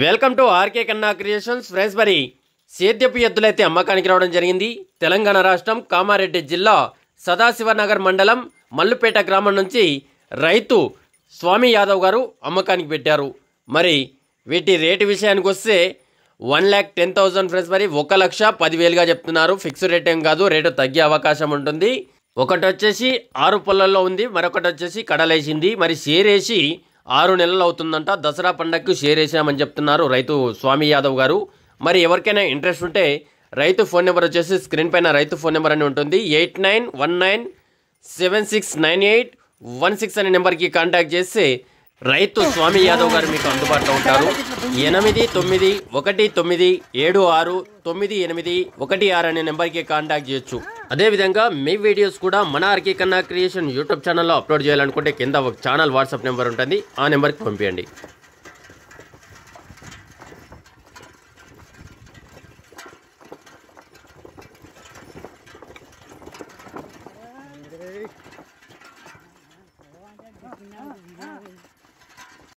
welcome to RK Kanna creations friends మరి సేద్యపు ఎద్దులైతే అమ్మకానికి రావడం జరిగింది తెలంగాణ రాష్ట్రం కామారెడ్డి జిల్లా సదాశివనగర్ మండలం మల్లుపేట గ్రామం నుంచి రైతు స్వామి యాదవ్ గారు అమ్మకానికి పెట్టారు మరి వీటి రేటు విషయానికి వస్తే one lakh ten thousand friends మరి ఒక లక్ష పదివేలుగా చెప్తున్నారు ఫిక్స్డ్ రేట్ ఏం కాదు రేటు తగ్గే అవకాశం ఉంటుంది ఒకటి వచ్చేసి ఆరు పొల్లల్లో ఉంది మరొకటి వచ్చేసి కడలేసింది మరి షేర్ వేసి ఆరు నెలలు అవుతుందంట దసరా పండగకు షేర్ వేసామని చెప్తున్నారు రైతు స్వామి యాదవ్ గారు మరి ఎవరికైనా ఇంట్రెస్ట్ ఉంటే రైతు ఫోన్ నెంబర్ వచ్చేసి స్క్రీన్ పైన రైతు ఫోన్ నెంబర్ అని ఉంటుంది eight nine one nine seven six nine eight one six అనే నెంబర్కి కాంటాక్ట్ చేస్తే రైతు స్వామి యాదవ్ గారు మీకు అందుబాటులో ఉంటారు ఎనిమిది తొమ్మిది ఒకటి తొమ్మిది ఏడు ఆరు తొమ్మిది ఎనిమిది ఒకటి ఆరు అనే నెంబర్కి కాంటాక్ట్ చేయొచ్చు అదేవిధంగా మీ వీడియోస్ కూడా మన ఆర్కే కన్నా క్రియేషన్ యూట్యూబ్ ఛానల్లో అప్లోడ్ చేయాలనుకుంటే కింద ఒక ఛానల్ వాట్సాప్ నెంబర్ ఉంటుంది ఆ నెంబర్కి పంపించండి